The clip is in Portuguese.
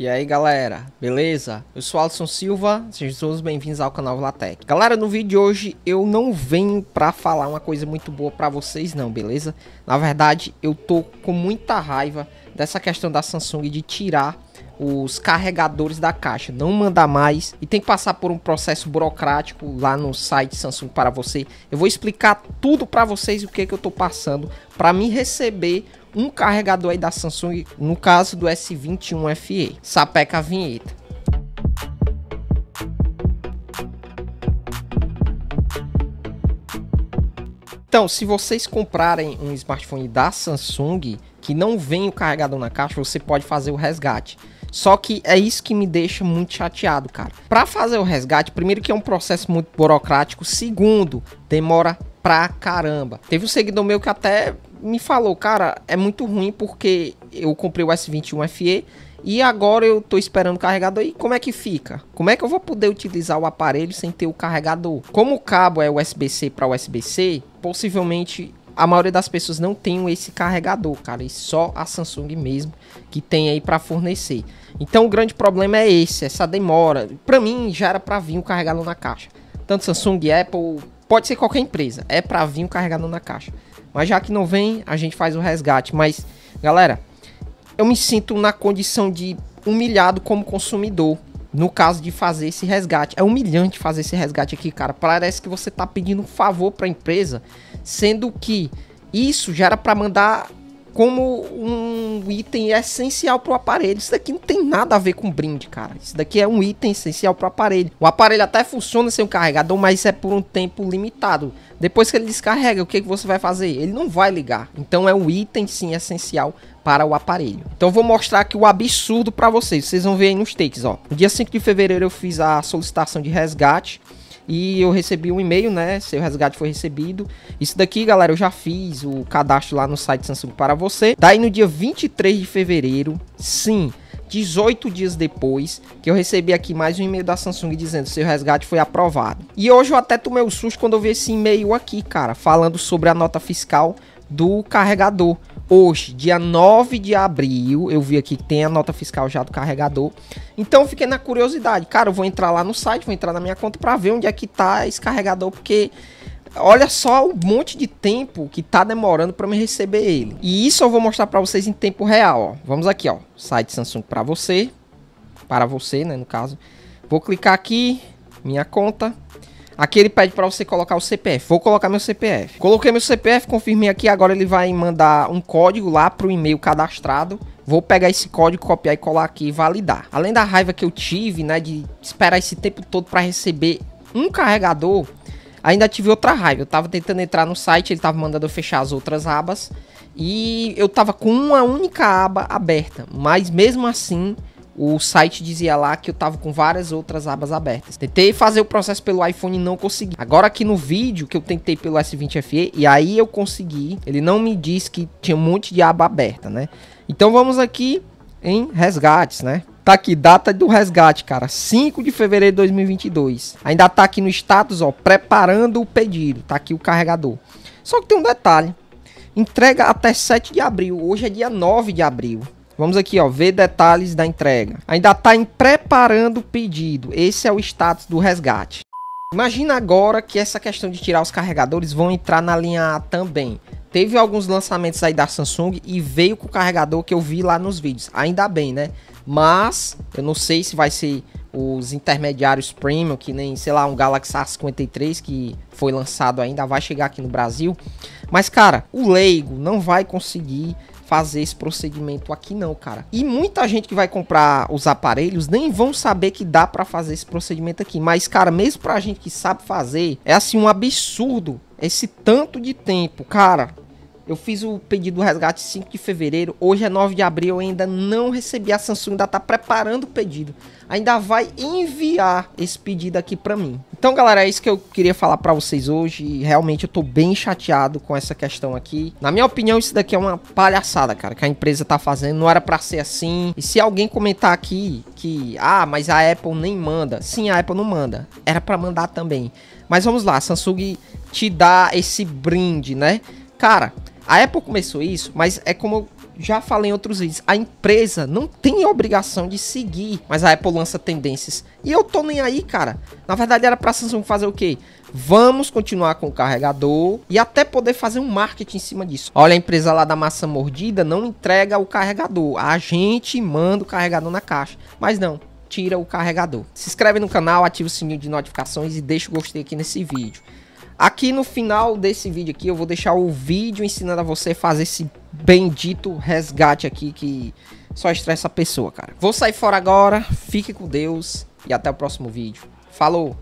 E aí galera, beleza? Eu sou Alisson Silva, sejam todos bem-vindos ao canal Vlatec. Galera, no vídeo de hoje eu não venho pra falar uma coisa muito boa pra vocês não, beleza? Na verdade, eu tô com muita raiva dessa questão da Samsung de tirar os carregadores da caixa, não mandar mais e tem que passar por um processo burocrático lá no site Samsung para você. Eu vou explicar tudo para vocês o que que eu tô passando para me receber um carregador aí da Samsung, no caso do S21 FE. Sapeca a vinheta. Então, se vocês comprarem um smartphone da Samsung que não vem o carregador na caixa, você pode fazer o resgate. Só que é isso que me deixa muito chateado, cara. Para fazer o resgate, primeiro que é um processo muito burocrático, segundo, demora pra caramba. Teve um seguidor meu que até me falou, cara, é muito ruim porque eu comprei o S21 FE e agora eu tô esperando o carregador e como é que fica? Como é que eu vou poder utilizar o aparelho sem ter o carregador? Como o cabo é USB-C para USB-C, possivelmente a maioria das pessoas não tem esse carregador, cara, e só a Samsung mesmo que tem aí para fornecer. Então o grande problema é esse, essa demora. Para mim já era para vir o carregador na caixa. Tanto Samsung, Apple, pode ser qualquer empresa, é para vir o carregador na caixa. Mas já que não vem, a gente faz o resgate. Mas, galera, eu me sinto na condição de humilhado como consumidor. No caso de fazer esse resgate. É humilhante fazer esse resgate aqui, cara. Parece que você tá pedindo um favor para a empresa. Sendo que isso já era para mandar como um item essencial para o aparelho. Isso daqui não tem nada a ver com brinde, cara. Isso daqui é um item essencial para o aparelho. O aparelho até funciona sem o carregador, mas é por um tempo limitado. Depois que ele descarrega, o que, que você vai fazer? Ele não vai ligar. Então é um item sim essencial para o aparelho. Então vou mostrar aqui o absurdo para vocês. Vocês vão ver aí nos takes, ó. No dia 5 de fevereiro eu fiz a solicitação de resgate. E eu recebi um e-mail, né? Seu resgate foi recebido. Isso daqui, galera, eu já fiz o cadastro lá no site Samsung para você. Daí no dia 23 de fevereiro, sim, 18 dias depois, que eu recebi aqui mais um e-mail da Samsung dizendo seu resgate foi aprovado. E hoje eu até tomei o um susto quando eu vi esse e-mail aqui, cara, falando sobre a nota fiscal do carregador hoje, dia 9 de abril. Eu vi aqui que tem a nota fiscal já do carregador. Então fiquei na curiosidade. Cara, eu vou entrar lá no site, vou entrar na minha conta para ver onde é que tá esse carregador, porque olha só o monte de tempo que tá demorando para me receber ele. E isso eu vou mostrar para vocês em tempo real, ó. Vamos aqui, ó. Site Samsung para você, para você, né, no caso. Vou clicar aqui, minha conta. Aqui ele pede para você colocar o CPF. Vou colocar meu CPF. Coloquei meu CPF, confirmei aqui. Agora ele vai mandar um código lá para o e-mail cadastrado. Vou pegar esse código, copiar e colar aqui e validar. Além da raiva que eu tive, né, de esperar esse tempo todo para receber um carregador, ainda tive outra raiva. Eu tava tentando entrar no site, ele tava mandando eu fechar as outras abas e eu tava com uma única aba aberta, mas mesmo assim o site dizia lá que eu tava com várias outras abas abertas. Tentei fazer o processo pelo iPhone e não consegui. Agora aqui no vídeo que eu tentei pelo S20 FE e aí eu consegui, ele não me diz que tinha um monte de aba aberta, né? Então vamos aqui em resgates, né? Tá aqui, data do resgate, cara. 5 de fevereiro de 2022. Ainda tá aqui no status, ó, preparando o pedido. Tá aqui o carregador. Só que tem um detalhe. Entrega até 7 de abril. Hoje é dia 9 de abril. Vamos aqui, ó, ver detalhes da entrega. Ainda está em preparando o pedido. Esse é o status do resgate. Imagina agora que essa questão de tirar os carregadores vão entrar na linha A também. Teve alguns lançamentos aí da Samsung e veio com o carregador que eu vi lá nos vídeos. Ainda bem, né? Mas eu não sei se vai ser os intermediários premium, que nem, sei lá, um Galaxy A53 que foi lançado ainda, vai chegar aqui no Brasil. Mas, cara, o leigo não vai conseguir fazer esse procedimento aqui não, cara. E muita gente que vai comprar os aparelhos nem vão saber que dá para fazer esse procedimento aqui. Mas, cara, mesmo pra gente que sabe fazer, é assim um absurdo esse tanto de tempo, cara. Eu fiz o pedido do resgate 5 de fevereiro, hoje é 9 de abril, eu ainda não recebi a Samsung, ainda tá preparando o pedido. Ainda vai enviar esse pedido aqui para mim. Então, galera, é isso que eu queria falar para vocês hoje. Realmente eu tô bem chateado com essa questão aqui. Na minha opinião, isso daqui é uma palhaçada, cara, que a empresa tá fazendo. Não era para ser assim. E se alguém comentar aqui que, ah, mas a Apple nem manda. Sim, a Apple não manda. Era para mandar também. Mas vamos lá, a Samsung te dá esse brinde, né? Cara, a Apple começou isso, mas é como já falei em outros vídeos, a empresa não tem obrigação de seguir, mas a Apple lança tendências. E eu tô nem aí, cara. Na verdade era pra Samsung fazer o quê? Vamos continuar com o carregador e até poder fazer um marketing em cima disso. Olha, a empresa lá da maçã mordida não entrega o carregador. A gente manda o carregador na caixa. Mas não, tira o carregador. Se inscreve no canal, ativa o sininho de notificações e deixa o gostei aqui nesse vídeo. Aqui no final desse vídeo aqui, eu vou deixar o vídeo ensinando a você fazer esse bendito resgate aqui que só estressa a pessoa, cara. Vou sair fora agora, fique com Deus e até o próximo vídeo. Falou!